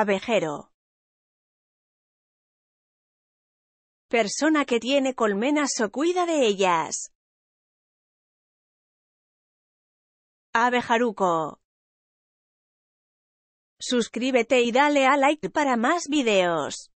Abejero. Persona que tiene colmenas o cuida de ellas. Abejaruco. Suscríbete y dale a like para más videos.